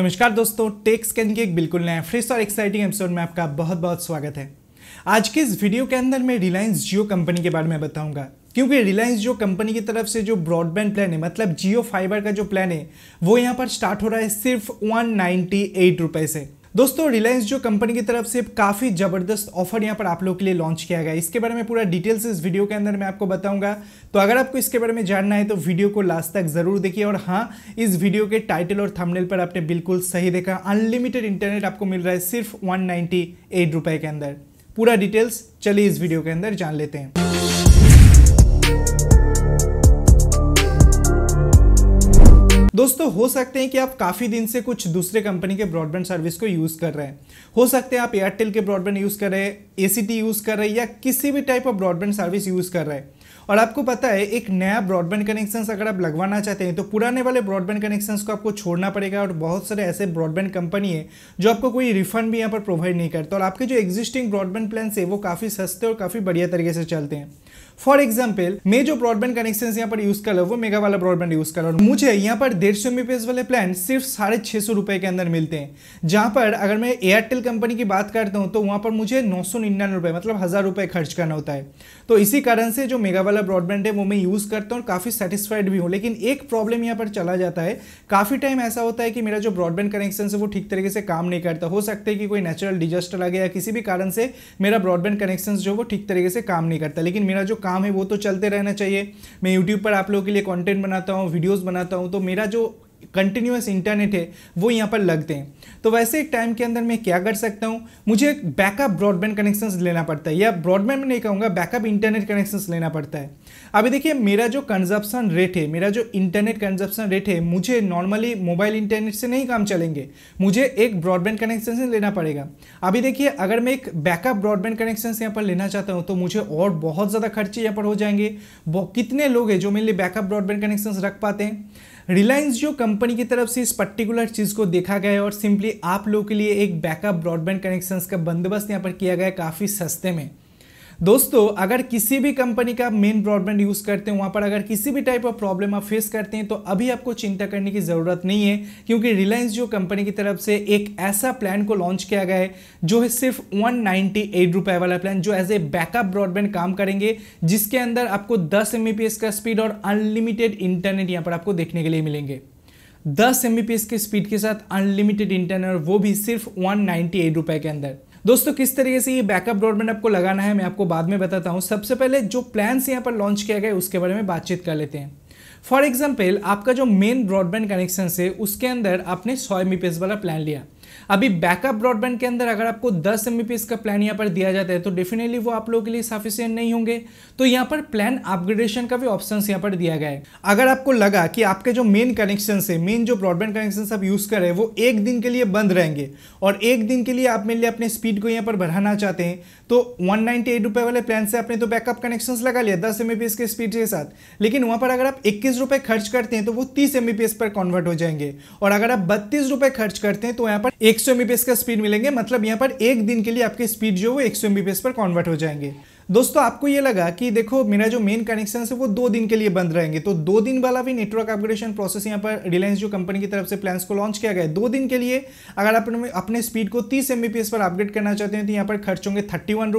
नमस्कार दोस्तों टेक्स के एक बिल्कुल नया फ्रेश और एक्साइटिंग एपिसोड में आपका बहुत बहुत स्वागत है आज के इस वीडियो के अंदर मैं रिलायंस जियो कंपनी के बारे में बताऊंगा क्योंकि रिलायंस जियो कंपनी की तरफ से जो ब्रॉडबैंड प्लान है मतलब जियो फाइबर का जो प्लान है वो यहाँ पर स्टार्ट हो रहा है सिर्फ वन नाइन्टी से दोस्तों रिलायंस जो कंपनी की तरफ से काफ़ी ज़बरदस्त ऑफर यहाँ पर आप लोग के लिए लॉन्च किया गया इसके बारे में पूरा डिटेल्स इस वीडियो के अंदर मैं आपको बताऊंगा तो अगर आपको इसके बारे में जानना है तो वीडियो को लास्ट तक ज़रूर देखिए और हाँ इस वीडियो के टाइटल और थमनेल पर आपने बिल्कुल सही देखा अनलिमिटेड इंटरनेट आपको मिल रहा है सिर्फ वन नाइन्टी के अंदर पूरा डिटेल्स चलिए इस वीडियो के अंदर जान लेते हैं दोस्तों हो सकते हैं कि आप काफ़ी दिन से कुछ दूसरे कंपनी के ब्रॉडबैंड सर्विस को यूज़ कर रहे हैं हो सकते हैं आप एयरटेल के ब्रॉडबैंड यूज़ कर रहे हैं ए यूज़ कर रहे हैं या किसी भी type of broadband service use कर रहे हैं और आपको पता है एक नया ब्रॉडबैंड कनेक्शन अगर आप लगवाना चाहते हैं तो पुराने वाले ब्रॉडबैंड कनेक्शन को आपको छोड़ना पड़ेगा और बहुत सारे ऐसे ब्रॉडबैंड कंपनी है जो आपको कोई रिफंड भी यहाँ पर प्रोवाइड नहीं करता और आपके जो एग्जिस्टिंग ब्रॉडबैंड प्लान्स है वो काफ़ी सस्ते और काफ़ी बढ़िया तरीके से चलते हैं फॉर एग्जाम्पल मैं जो ब्रॉडबैंड कनेक्शन यहाँ पर यूज कर रहा हूँ वो मेगा वाला ब्रॉडबैंड यूज कर रहा हूँ मुझे यहाँ पर डेढ़ सौ एमबीपीएस वाले प्लान सिर्फ साढ़े छह सौ रुपए के अंदर मिलते हैं जहां पर अगर मैं एयरटेल कंपनी की बात करता हूँ तो वहां पर मुझे नौ सौ निन्यानवे रुपए मतलब हज़ार रुपए खर्च करना होता है तो इसी कारण से जो मेगा वाला ब्रॉडबैंड है वो मैं यूज़ करता हूँ काफ़ी सेटिस्फाइड भी हूँ लेकिन एक प्रॉब्लम यहाँ पर चला जाता है काफ़ी टाइम ऐसा होता है कि मेरा जो ब्रॉडबैंड कनेक्शन है वो ठीक तरीके से काम नहीं करता हो सकता है कि कोई नेचुरल डिजास्टर आ गया किसी भी कारण से मेरा ब्रॉडबैंड कनेक्शन जो वो ठीक तरीके से काम नहीं करता लेकिन मेरा जो काम है वो तो चलते रहना चाहिए मैं यूट्यूब पर आप लोगों के लिए कॉन्टेंट बनाता हूँ वीडियोज़ बनाता हूँ तो मेरा जो कंटिन्यूस इंटरनेट है वो यहाँ पर लगते हैं तो वैसे एक टाइम के अंदर मैं क्या कर सकता हूँ मुझे एक बैकअप ब्रॉडबैंड कनेक्शंस लेना पड़ता है या ब्रॉडबैंड में नहीं कहूँगा बैकअप इंटरनेट कनेक्शंस लेना पड़ता है अभी देखिए मेरा जो कंजप्शन रेट है मेरा जो इंटरनेट कंजप्शन रेट है मुझे नॉर्मली मोबाइल इंटरनेट से नहीं काम चलेंगे मुझे एक ब्रॉडबैंड कनेक्शन से लेना पड़ेगा अभी देखिए अगर मैं एक बैकअप ब्रॉडबैंड कनेक्शन यहाँ पर लेना चाहता हूँ तो मुझे और बहुत ज़्यादा खर्चे यहाँ पर हो जाएंगे कितने लोग हैं जो मेरे लिए बैकअप ब्रॉडबैंड कनेक्शन रख पाते हैं रिलायंस जो कंपनी की तरफ से इस पर्टिकुलर चीज़ को देखा गया है और सिंपली आप लोगों के लिए एक बैकअप ब्रॉडबैंड कनेक्शंस का बंदोबस्त यहाँ पर किया गया है काफ़ी सस्ते में दोस्तों अगर किसी भी कंपनी का मेन ब्रॉडबैंड यूज करते हैं वहां पर अगर किसी भी टाइप ऑफ प्रॉब्लम आप फेस करते हैं तो अभी आपको चिंता करने की जरूरत नहीं है क्योंकि रिलायंस जो कंपनी की तरफ से एक ऐसा प्लान को लॉन्च किया गया है जो है सिर्फ वन नाइनटी वाला प्लान जो एज ए बैकअप ब्रॉडबैंड काम करेंगे जिसके अंदर आपको दस एम का स्पीड और अनलिमिटेड इंटरनेट यहाँ पर आपको देखने के लिए मिलेंगे दस एम के स्पीड के साथ अनलिमिटेड इंटरनेट वो भी सिर्फ वन नाइन्टी के अंदर दोस्तों किस तरीके से ये बैकअप ब्रॉडबैंड आपको लगाना है मैं आपको बाद में बताता हूँ सबसे पहले जो प्लान्स यहाँ पर लॉन्च किया गया उसके बारे में बातचीत कर लेते हैं फॉर एग्जाम्पल आपका जो मेन ब्रॉडबैंड कनेक्शन है उसके अंदर आपने सौ एम वाला प्लान लिया अभी बैकअप ब्रॉडबैंड के अंदर अगर आपको 10 एम का प्लान यहाँ पर दिया जाता है तो डेफिनेटली वो आप लोगों के लिए सफिशियंट नहीं होंगे तो यहाँ पर प्लान अपग्रेडेशन का भी ऑप्शन यहाँ पर दिया गया है अगर आपको लगा कि आपके जो मेन कनेक्शन है मेन जो ब्रॉडबैंड कनेक्शन आप यूज़ कर रहे हैं वो एक दिन के लिए बंद रहेंगे और एक दिन के लिए आप मेरे लिए अपने स्पीड को यहाँ पर बढ़ाना चाहते हैं तो वन नाइन्टी वाले प्लान से आपने तो बैकअप कनेक्शन लगा लिया दस एम के स्पीड के साथ लेकिन वहाँ पर अगर आप इक्कीस खर्च करते हैं तो वो तीस एम पर कन्वर्ट हो जाएंगे और अगर आप बत्तीस खर्च करते हैं तो यहाँ पर एक सौ का स्पीड मिलेंगे मतलब यहाँ पर एक दिन के लिए आपके स्पीड जो वो एक सौ पर कन्वर्ट हो जाएंगे दोस्तों आपको ये लगा कि देखो मेरा जो मेन कनेक्शन है वो दो दिन के लिए बंद रहेंगे तो दो दिन वाला भी नेटवर्क अपग्रेडेशन प्रोसेस यहाँ पर रिलायंस जो कंपनी की तरफ से प्लान्स को लॉन्च किया गया है दो दिन के लिए अगर आप अपने स्पीड को 30 एम पर अपग्रेड करना चाहते हैं तो यहाँ पर खर्च होंगे थर्टी वन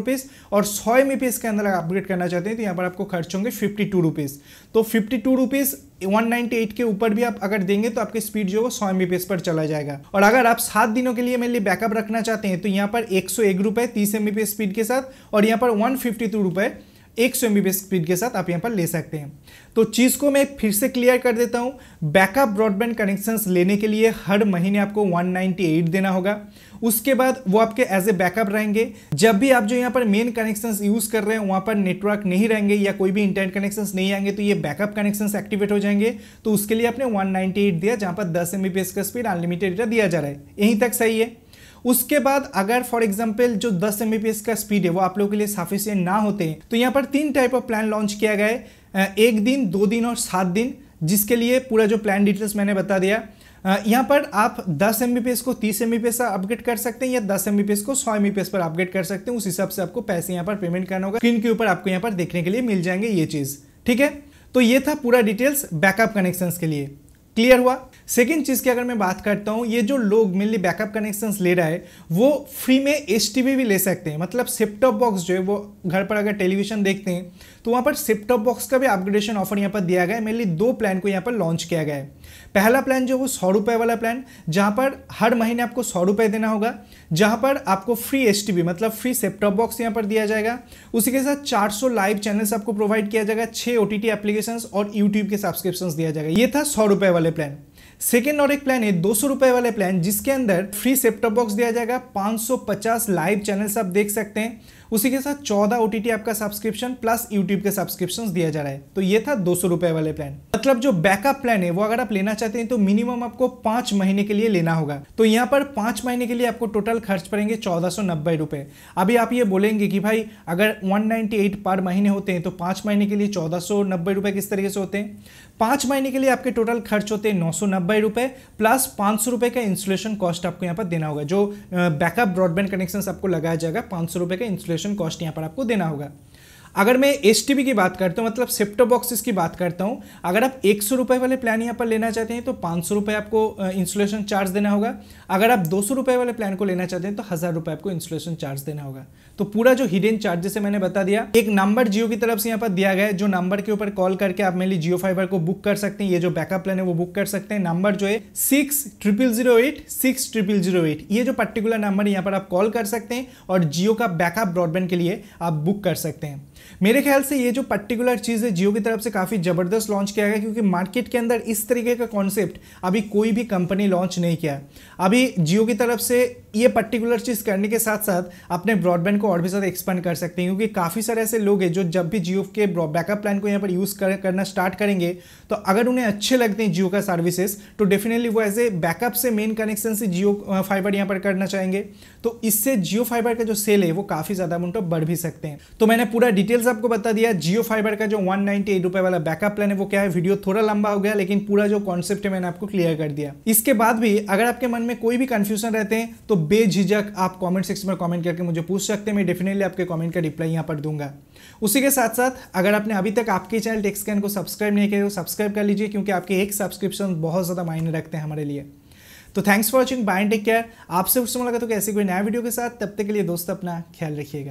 और सौ एम के अंदर अपग्रेड करना चाहते हैं तो यहाँ पर आपको खर्च होंगे फिफ्टी टू तो फिफ्टी टू 198 के ऊपर भी आप अगर देंगे तो आपकी स्पीड जो है सौ एम पर चला जाएगा और अगर आप सात दिनों के लिए मेरे लिए बैकअप रखना चाहते हैं तो यहाँ पर एक सौ स्पीड के साथ और यहाँ पर वन फिफ्टी एक सौ एमबीपीएस स्पीड के साथ आप यहाँ पर ले सकते हैं तो चीज़ को मैं फिर से क्लियर कर देता हूँ बैकअप ब्रॉडबैंड कनेक्शंस लेने के लिए हर महीने आपको 198 देना होगा उसके बाद वो आपके एज ए बैकअप रहेंगे जब भी आप जो यहाँ पर मेन कनेक्शंस यूज़ कर रहे हैं वहाँ पर नेटवर्क नहीं रहेंगे या कोई भी इंटरनेट कनेक्शंस नहीं आएंगे तो ये बैकअप कनेक्शंस एक्टिवेट हो जाएंगे तो उसके लिए आपने 198 दिया जहाँ पर 10 एमबीपीएस का स्पीड अनलिमिटेड दिया जा रहा है यहीं तक सही है उसके बाद अगर फॉर एग्जाम्पल जो दस एम का स्पीड है वो आप लोगों के लिए सफिशियंट ना होते हैं तो यहाँ पर तीन टाइप ऑफ प्लान लॉन्च किया गया है एक दिन दो दिन और सात दिन जिसके लिए पूरा जो प्लान डिटेल्स मैंने बता दिया यहाँ पर आप 10 एम को 30 एम अपग्रेड कर सकते हैं या 10 एम को 100 एम पर अपग्रेड कर सकते हैं उस हिसाब से आपको पैसे यहाँ पर पेमेंट करना होगा स्क्रीन के ऊपर आपको यहाँ पर देखने के लिए मिल जाएंगे ये चीज़ ठीक है तो ये था पूरा डिटेल्स बैकअप कनेक्शंस के लिए क्लियर हुआ सेकेंड चीज़ की अगर मैं बात करता हूँ ये जो लोग मेनली बैकअप कनेक्शंस ले रहा है वो फ्री में एच भी ले सकते हैं मतलब सेपटॉप बॉक्स जो है वो घर पर अगर टेलीविजन देखते हैं तो वहाँ पर सेपटॉप बॉक्स का भी अपग्रेडेशन ऑफर यहाँ पर दिया गया है मेनली दो प्लान को यहाँ पर लॉन्च किया गया है पहला प्लान जो वो सौ रुपये वाला प्लान जहाँ पर हर महीने आपको सौ रुपये देना होगा जहाँ पर आपको फ्री एस मतलब फ्री सेपटॉप बॉक्स यहाँ पर दिया जाएगा उसी के साथ 400 लाइव चैनल्स आपको प्रोवाइड किया जाएगा छः ओ टी और यूट्यूब के सब्सक्रिप्शन दिया जाएगा ये था सौ रुपये वाले प्लान सेकेंड और एक प्लान है दो सौ रुपये वाले प्लान जिसके अंदर फ्री सेपटॉप बॉक्स दिया जाएगा पचास लाइव चैनल्स आप देख सकते हैं उसी के साथ चौदह ओ आपका सब्सक्रिप्शन प्लस यूट्यूब के सब्सक्रिप्शन दिया जा रहा है तो ये था दो वाले प्लान मतलब जो बैकअप प्लान है वो अगर आप लेना चाहते हैं तो मिनिमम आपको पांच महीने के लिए लेना होगा तो यहाँ पर पांच महीने के लिए आपको टोटल खर्च पड़ेंगे चौदह अभी आप ये बोलेंगे कि भाई अगर 198 पर महीने होते हैं तो पांच महीने के लिए चौदह किस तरीके से होते हैं पांच महीने के लिए आपके टोटल खर्च होते हैं नौ प्लस पांच का इंस्टोलेशन कॉस्ट आपको यहाँ पर देना होगा जो बैकअप ब्रॉडबैंड कनेक्शन आपको लगाया जाएगा पांच का इंस्टोलेशन कॉस्ट यहाँ पर आपको देना होगा अगर मैं एस की बात करता हूँ मतलब सेप्टो बॉक्सेस की बात करता हूँ अगर आप एक सौ रुपये वाले प्लान यहाँ पर लेना चाहते हैं तो पाँच सौ रुपये आपको इंस्टॉलेशन चार्ज देना होगा अगर आप दो सौ रुपये वाले प्लान को लेना चाहते हैं तो हज़ार रुपये आपको इंस्टॉलेशन चार्ज देना होगा तो पूरा जो हिडन चार्जेस है मैंने बता दिया एक नंबर जियो की तरफ से यहाँ पर दिया गया है जो नंबर के ऊपर कॉल करके आप लिए जियो फाइबर को बुक कर सकते हैं ये जो बैकअप प्लान है वो बुक कर सकते हैं नंबर जो है six triple zero eight six triple zero eight ये जो पर्टिकुलर नंबर यहाँ पर आप कॉल कर सकते हैं और जियो का बैकअप ब्रॉडबैंड के लिए आप बुक कर सकते हैं मेरे ख्याल से ये जो पर्टिकुलर चीज़ है जियो की तरफ से काफ़ी ज़बरदस्त लॉन्च किया गया क्योंकि मार्केट के अंदर इस तरीके का कॉन्सेप्ट अभी कोई भी कंपनी लॉन्च नहीं किया अभी जियो की तरफ से ये पर्टिकुलर चीज़ करने के साथ साथ अपने ब्रॉडबैंड को और भी ज़्यादा एक्सपेंड कर सकते हैं क्योंकि काफ़ी सारे ऐसे लोग हैं जो जब भी जियो के बैकअप प्लान को यहाँ पर यूज़ कर, करना स्टार्ट करेंगे तो अगर उन्हें अच्छे लगते हैं जियो का सर्विसेज तो डेफिनेटली वो एज ए बैकअप से मेन कनेक्शन से जियो फाइबर यहाँ पर करना चाहेंगे तो इससे जियो फाइबर का जो सेल है वो काफ़ी ज़्यादा अमाउंट बढ़ भी सकते हैं तो मैंने पूरा डिटेल्स आपको बता दिया जियो फाइबर का जो वन नाइन्टी वाला बैकअप प्लान है वो क्या है वीडियो थोड़ा लंबा हो गया लेकिन पूरा जो कॉन्सेप्ट है मैंने आपको क्लियर कर दिया इसके बाद भी अगर आपके मन में कोई भी कन्फ्यूजन रहते हैं तो बेझिझक आप कमेंट सेक्शन में कमेंट करके मुझे पूछ सकते हैं मैं डेफिनेटली आपके कमेंट का रिप्लाई यहाँ पर दूंगा उसी के साथ साथ अगर आपने अभी तक आपके चैनल टेक्सकैन को सब्सक्राइब नहीं किया तो सब्सक्राइब कर लीजिए क्योंकि आपके एक सब्सक्रिप्शन बहुत ज़्यादा मायने रखते हैं हमारे लिए तो thanks for watching bye take care आपसे उससे मुलाकात तो ऐसी कोई नया वीडियो के साथ तब तक के लिए दोस्त अपना ख्याल रखिएगा